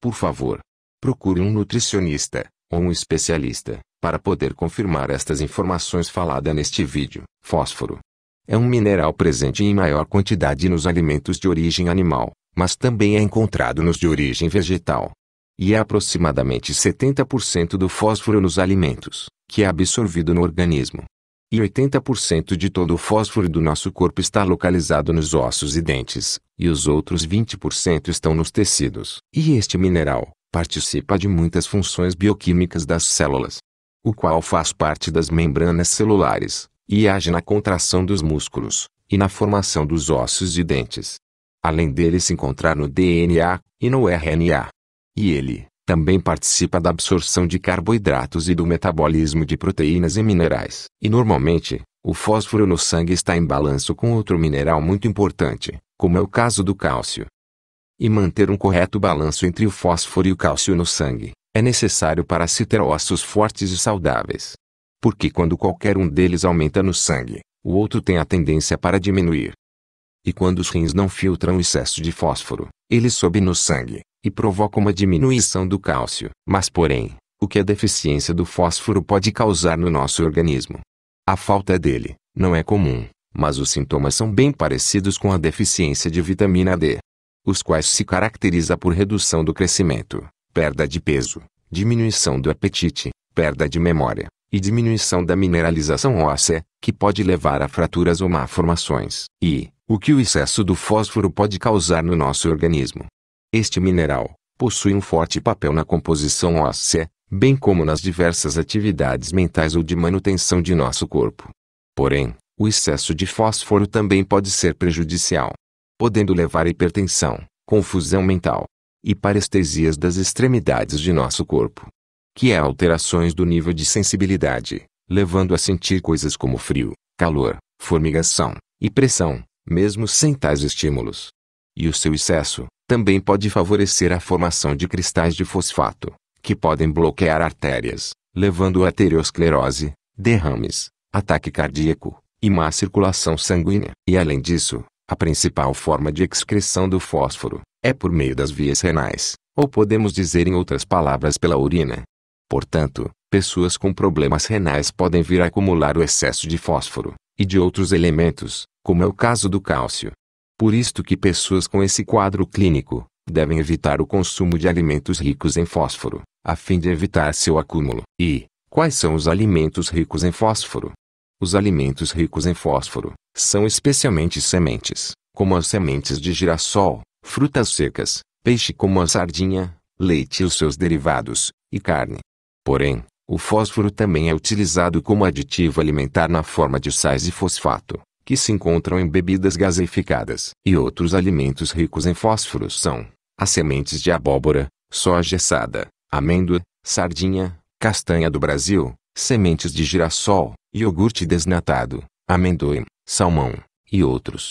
Por favor, procure um nutricionista ou um especialista para poder confirmar estas informações faladas neste vídeo. Fósforo é um mineral presente em maior quantidade nos alimentos de origem animal, mas também é encontrado nos de origem vegetal. E é aproximadamente 70% do fósforo nos alimentos, que é absorvido no organismo. E 80% de todo o fósforo do nosso corpo está localizado nos ossos e dentes, e os outros 20% estão nos tecidos. E este mineral participa de muitas funções bioquímicas das células, o qual faz parte das membranas celulares e age na contração dos músculos e na formação dos ossos e dentes. Além dele se encontrar no DNA e no RNA. E ele também participa da absorção de carboidratos e do metabolismo de proteínas e minerais. E normalmente, o fósforo no sangue está em balanço com outro mineral muito importante, como é o caso do cálcio. E manter um correto balanço entre o fósforo e o cálcio no sangue é necessário para se ter ossos fortes e saudáveis. Porque quando qualquer um deles aumenta no sangue, o outro tem a tendência para diminuir. E quando os rins não filtram o excesso de fósforo, ele sobe no sangue e provoca uma diminuição do cálcio. Mas, porém, o que a deficiência do fósforo pode causar no nosso organismo? A falta dele não é comum, mas os sintomas são bem parecidos com a deficiência de vitamina D, os quais se caracteriza por redução do crescimento, perda de peso, diminuição do apetite, perda de memória e diminuição da mineralização óssea, que pode levar a fraturas ou malformações, e o que o excesso do fósforo pode causar no nosso organismo. Este mineral possui um forte papel na composição óssea, bem como nas diversas atividades mentais ou de manutenção de nosso corpo. Porém, o excesso de fósforo também pode ser prejudicial, podendo levar à hipertensão, confusão mental e parestesias das extremidades de nosso corpo, que é alterações do nível de sensibilidade, levando a sentir coisas como frio, calor, formigação e pressão, mesmo sem tais estímulos. E o seu excesso também pode favorecer a formação de cristais de fosfato, que podem bloquear artérias, levando a aterosclerose, derrames, ataque cardíaco, e má circulação sanguínea. E além disso, a principal forma de excreção do fósforo é por meio das vias renais, ou podemos dizer em outras palavras pela urina. Portanto, pessoas com problemas renais podem vir a acumular o excesso de fósforo e de outros elementos, como é o caso do cálcio. Por isto que pessoas com esse quadro clínico devem evitar o consumo de alimentos ricos em fósforo, a fim de evitar seu acúmulo. E quais são os alimentos ricos em fósforo? Os alimentos ricos em fósforo são especialmente sementes, como as sementes de girassol, frutas secas, peixe como a sardinha, leite e os seus derivados, e carne. Porém, o fósforo também é utilizado como aditivo alimentar na forma de sais de fosfato, que se encontram em bebidas gaseificadas. E outros alimentos ricos em fósforo são as sementes de abóbora, soja assada, amêndoa, sardinha, castanha do Brasil, sementes de girassol, iogurte desnatado, amendoim, salmão, e outros.